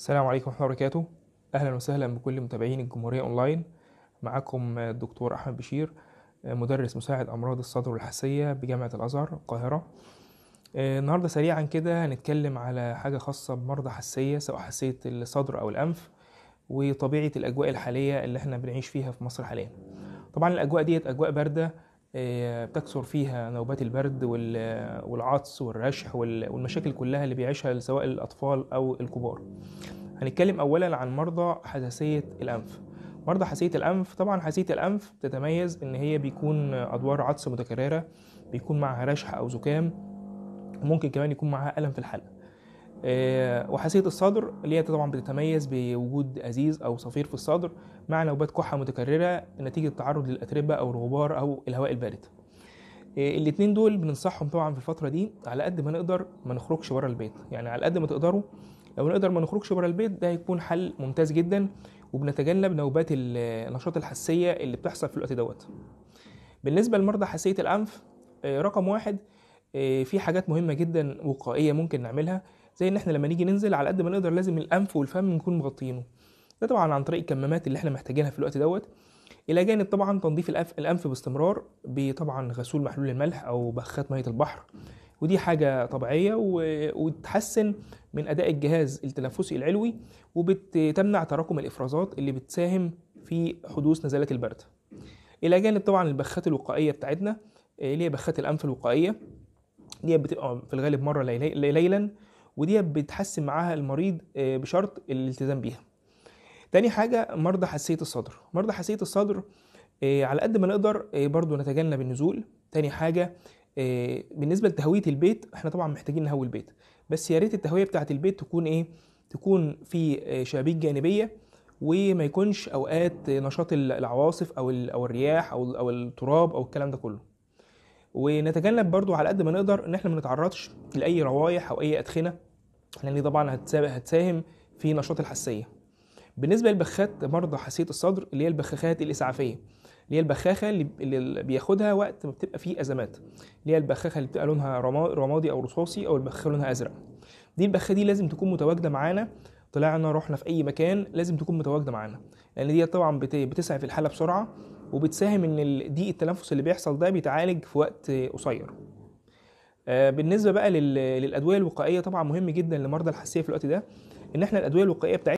السلام عليكم ورحمة الله وبركاته أهلا وسهلا بكل متابعين الجمهورية أونلاين معكم الدكتور أحمد بشير مدرس مساعد أمراض الصدر والحساسية بجامعة الأزهر القاهرة النهاردة سريعا كده هنتكلم على حاجة خاصة بمرضى حساسية سواء حساسية الصدر أو الأنف وطبيعة الأجواء الحالية اللي احنا بنعيش فيها في مصر حاليا طبعا الأجواء ديت أجواء باردة بتكثر آه، فيها نوبات البرد والعطس والرشح والمشاكل كلها اللي بيعيشها سواء الأطفال أو الكبار هنتكلم أولا عن مرضى حساسية الأنف مرضى حساسية الأنف طبعا حساسية الأنف تتميز إن هي بيكون أدوار عطس متكررة بيكون معها رشح أو زكام وممكن كمان يكون معاها ألم في الحلق آه، وحساسيه الصدر اللي هي طبعا بتتميز بوجود ازيز او صفير في الصدر مع نوبات كحه متكرره نتيجه التعرض للاتربه او الغبار او الهواء البارد آه، الاثنين دول بننصحهم طبعا في الفتره دي على قد ما نقدر ما نخرجش بره البيت يعني على قد ما تقدروا لو نقدر ما نخرجش بره البيت ده هيكون حل ممتاز جدا وبنتجنب نوبات النشاط الحسيه اللي بتحصل في الوقت دوت بالنسبه لمرضى حساسيه الانف آه، رقم واحد في حاجات مهمه جدا وقائيه ممكن نعملها زي ان احنا لما نيجي ننزل على قد ما نقدر لازم الانف والفم نكون مغطيينه ده طبعا عن طريق الكمامات اللي احنا محتاجينها في الوقت دوت الى جانب طبعا تنظيف الأنف, الانف باستمرار بطبعا غسول محلول الملح او بخات ميه البحر ودي حاجه طبيعيه وتحسن من اداء الجهاز التنفسي العلوي وبتمنع تراكم الافرازات اللي بتساهم في حدوث نزلات البرد الى جانب طبعا البخات الوقائيه بتاعتنا اللي هي بخات الانف الوقائيه دي بتبقى في الغالب مره ليلا ودي بتحسن معاها المريض آه، بشرط الالتزام بيها تاني حاجة مرضى حساسية الصدر مرضى حساسية الصدر آه، على قد ما نقدر آه، برضو نتجنب النزول تاني حاجة بالنسبة لتهوية البيت احنا طبعا محتاجين نهوي البيت بس يا ريت التهوية بتاعة البيت تكون ايه تكون في شبابيك جانبية وما يكونش اوقات نشاط العواصف او او الرياح او او التراب او الكلام ده كله ونتجنب برضو على قد ما نقدر ان احنا ما نتعرضش لاي روايح او اي ادخنه لان دي طبعا هتساهم في نشاط الحساسيه بالنسبه للبخات مرضى حساسيه الصدر اللي هي البخاخات الاسعافيه اللي هي البخاخه اللي بياخدها وقت ما بتبقى فيه ازمات اللي هي البخاخه اللي بتبقى لونها رمادي او رصاصي او البخاخه لونها ازرق دي البخاخه دي لازم تكون متواجده معانا طلعنا رحنا في اي مكان لازم تكون متواجده معانا لان دي طبعا بتسعف الحاله بسرعه وبتساهم ان الضيق التنفس اللي بيحصل ده بيتعالج في وقت قصير آه، بالنسبه بقى للادويه الوقائيه طبعا مهم جدا لمرضى الحساسيه في الوقت ده ان احنا الادويه الوقائيه بتاعتنا